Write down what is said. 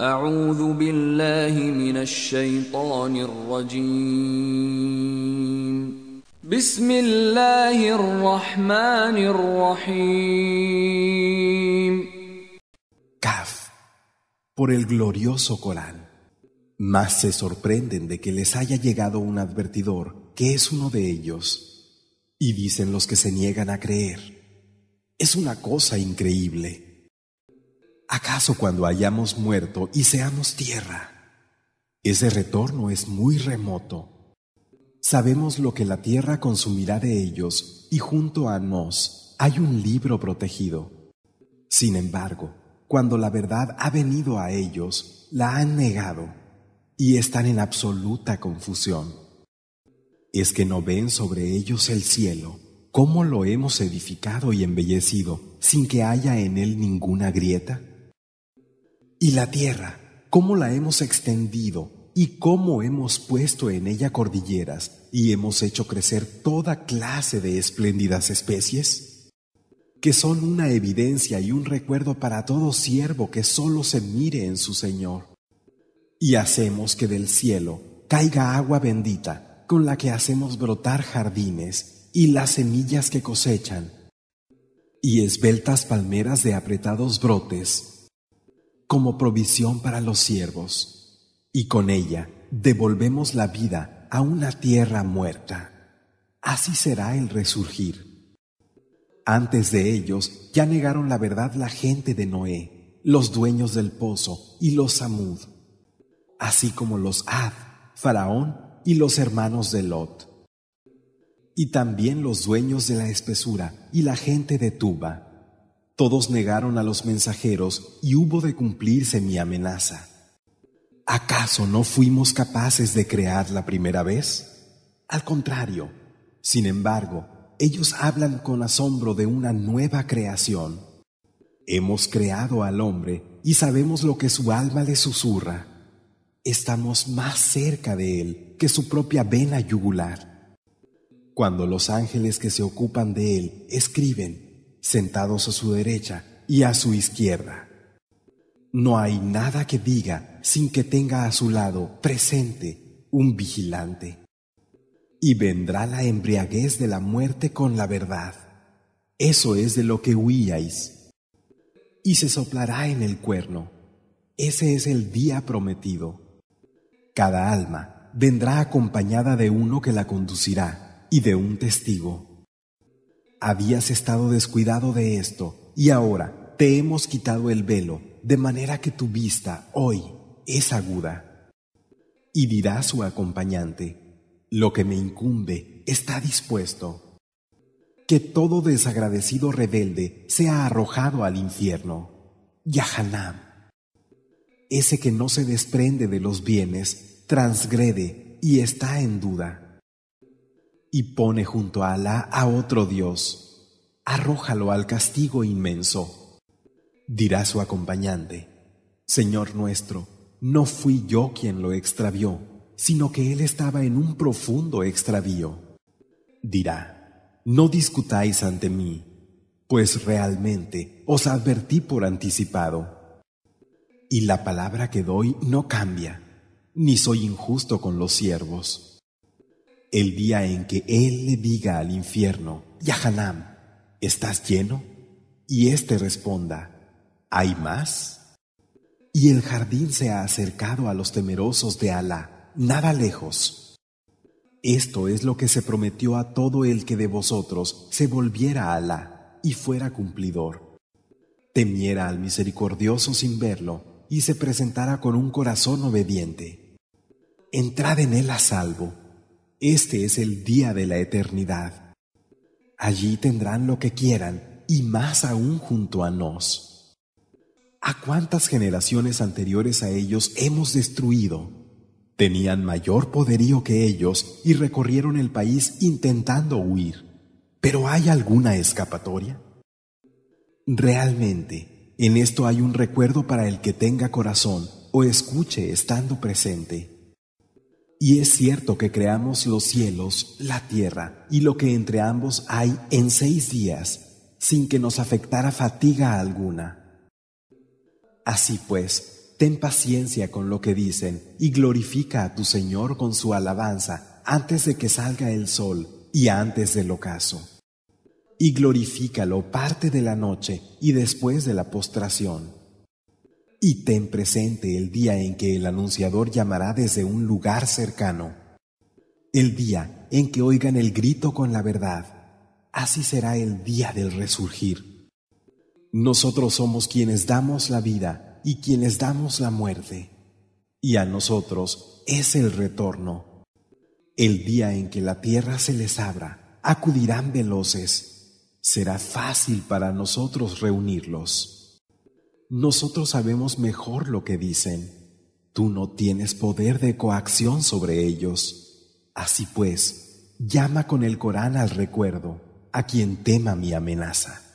أعوذ Kaf por el glorioso Corán Más se sorprenden de que les haya llegado un advertidor que es uno de ellos y dicen los que se niegan a creer Es una cosa increíble ¿Acaso cuando hayamos muerto y seamos tierra? Ese retorno es muy remoto. Sabemos lo que la tierra consumirá de ellos y junto a nos hay un libro protegido. Sin embargo, cuando la verdad ha venido a ellos, la han negado y están en absoluta confusión. Es que no ven sobre ellos el cielo, cómo lo hemos edificado y embellecido, sin que haya en él ninguna grieta. Y la tierra, cómo la hemos extendido y cómo hemos puesto en ella cordilleras y hemos hecho crecer toda clase de espléndidas especies, que son una evidencia y un recuerdo para todo siervo que solo se mire en su Señor. Y hacemos que del cielo caiga agua bendita, con la que hacemos brotar jardines y las semillas que cosechan, y esbeltas palmeras de apretados brotes como provisión para los siervos, y con ella devolvemos la vida a una tierra muerta. Así será el resurgir. Antes de ellos ya negaron la verdad la gente de Noé, los dueños del pozo y los Samud, así como los Ad, Faraón y los hermanos de Lot, y también los dueños de la espesura y la gente de Tuba. Todos negaron a los mensajeros y hubo de cumplirse mi amenaza. ¿Acaso no fuimos capaces de crear la primera vez? Al contrario, sin embargo, ellos hablan con asombro de una nueva creación. Hemos creado al hombre y sabemos lo que su alma le susurra. Estamos más cerca de él que su propia vena yugular. Cuando los ángeles que se ocupan de él escriben, sentados a su derecha y a su izquierda. No hay nada que diga sin que tenga a su lado presente un vigilante. Y vendrá la embriaguez de la muerte con la verdad. Eso es de lo que huíais. Y se soplará en el cuerno. Ese es el día prometido. Cada alma vendrá acompañada de uno que la conducirá y de un testigo. Habías estado descuidado de esto y ahora te hemos quitado el velo, de manera que tu vista hoy es aguda. Y dirá su acompañante, lo que me incumbe está dispuesto. Que todo desagradecido rebelde sea arrojado al infierno. Yahanam. Ese que no se desprende de los bienes, transgrede y está en duda y pone junto a Alá a otro Dios, arrójalo al castigo inmenso. Dirá su acompañante, Señor nuestro, no fui yo quien lo extravió, sino que él estaba en un profundo extravío. Dirá, no discutáis ante mí, pues realmente os advertí por anticipado. Y la palabra que doy no cambia, ni soy injusto con los siervos el día en que Él le diga al infierno, Yahanam, ¿estás lleno? Y éste responda, ¿hay más? Y el jardín se ha acercado a los temerosos de Alá, nada lejos. Esto es lo que se prometió a todo el que de vosotros se volviera a Alá y fuera cumplidor. Temiera al misericordioso sin verlo y se presentara con un corazón obediente. Entrad en él a salvo. Este es el día de la eternidad. Allí tendrán lo que quieran y más aún junto a nos. ¿A cuántas generaciones anteriores a ellos hemos destruido? Tenían mayor poderío que ellos y recorrieron el país intentando huir. ¿Pero hay alguna escapatoria? Realmente, en esto hay un recuerdo para el que tenga corazón o escuche estando presente. Y es cierto que creamos los cielos, la tierra y lo que entre ambos hay en seis días, sin que nos afectara fatiga alguna. Así pues, ten paciencia con lo que dicen y glorifica a tu Señor con su alabanza antes de que salga el sol y antes del ocaso. Y glorifícalo parte de la noche y después de la postración. Y ten presente el día en que el anunciador llamará desde un lugar cercano, el día en que oigan el grito con la verdad. Así será el día del resurgir. Nosotros somos quienes damos la vida y quienes damos la muerte. Y a nosotros es el retorno. El día en que la tierra se les abra, acudirán veloces. Será fácil para nosotros reunirlos nosotros sabemos mejor lo que dicen. Tú no tienes poder de coacción sobre ellos. Así pues, llama con el Corán al recuerdo a quien tema mi amenaza.